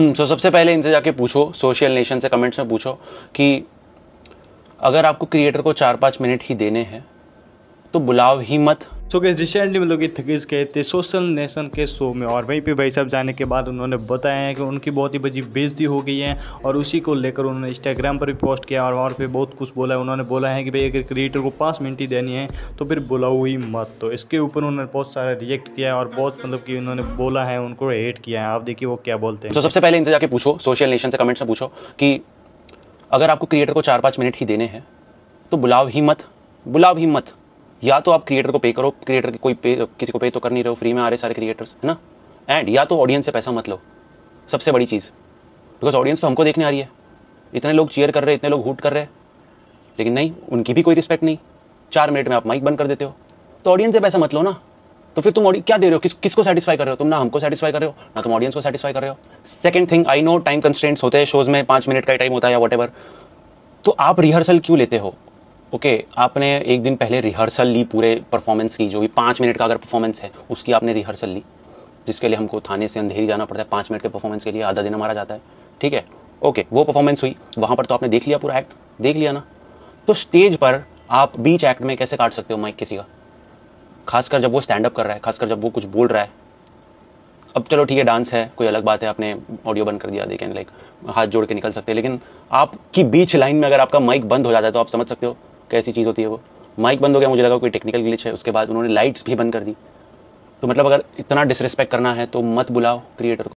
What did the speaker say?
सो हम्म, so, सबसे पहले इनसे जाके पूछो सोशल नेशन से कमेंट्स में पूछो कि अगर आपको क्रिएटर को चार पाँच मिनट ही देने हैं तो बुलाओ ही मत सो गए रिसेंटली मतलब कि थकीज गए थे सोशल नेशन के शो में और वहीं पे भाई साहब जाने के बाद उन्होंने बताया है कि उनकी बहुत ही बजी बेजती हो गई है और उसी को लेकर उन्होंने इंस्टाग्राम पर भी पोस्ट किया और वहाँ पे बहुत कुछ बोला है उन्होंने बोला है कि भाई अगर क्रिएटर को पाँच मिनट ही देनी है तो फिर बुलाओ ही मत तो इसके ऊपर उन्होंने बहुत सारा रिएक्ट किया है और बहुत मतलब कि उन्होंने बोला है उनको हेट किया है आप देखिए वो क्या बोलते हैं तो सबसे पहले इनसे जाके पूछो सोशल नेशन से कमेंट से पूछो कि अगर आपको क्रिएटर को चार पाँच मिनट ही देने हैं तो बुलाओ ही मत बुलाओ ही मत या तो आप क्रिएटर को पे करो क्रिएटर की कोई पे किसी को पे तो कर नहीं रहे हो फ्री में आ रहे सारे क्रिएटर्स है ना एंड या तो ऑडियंस से पैसा मत लो सबसे बड़ी चीज़ बिकॉज ऑडियंस तो हमको देखने आ रही है इतने लोग चेयर कर रहे हैं इतने लोग हुट कर रहे हैं लेकिन नहीं उनकी भी कोई रिस्पेक्ट नहीं चार मिनट में आप माइक बंद कर देते हो तो ऑडियंस से पैसा मत लो ना तो फिर तुम क्या दे रहे हो किस किसको सेटिस्फाई कर रहे हो तुम ना हमको सेटिस्फाई कर रहे हो ना तुम ऑडियंस को सेटिस्फाई कर रहे हो second thing I know time constants होते हैं शोज में पाँच मिनट का टाइम होता है या वट तो आप रिहर्सल क्यों लेते हो ओके okay, आपने एक दिन पहले रिहर्सल ली पूरे परफॉर्मेंस की जो भी पाँच मिनट का अगर परफॉर्मेंस है उसकी आपने रिहर्सल ली जिसके लिए हमको थाने से अंधेरी जाना पड़ता है पाँच मिनट के परफॉर्मेंस के लिए आधा दिन हमारा जाता है ठीक है ओके okay, वो परफॉर्मेंस हुई वहाँ पर तो आपने देख लिया पूरा एक्ट देख लिया ना तो स्टेज पर आप बीच एक्ट में कैसे काट सकते हो माइक किसी का खासकर जब वो स्टैंड अप कर रहा है खासकर जब वो कुछ बोल रहा है अब चलो ठीक है डांस है कोई अलग बात है आपने ऑडियो बंद कर दिया दे कैन लाइक हाथ जोड़ के निकल सकते हैं लेकिन आपकी बीच लाइन में अगर आपका माइक बंद हो जाता है तो आप समझ सकते हो कैसी चीज़ होती है वो माइक बंद हो गया मुझे लगा कोई टेक्निकल ग्लिच है उसके बाद उन्होंने लाइट्स भी बंद कर दी तो मतलब अगर इतना डिसरिस्पेक्ट करना है तो मत बुलाओ क्रिएटर को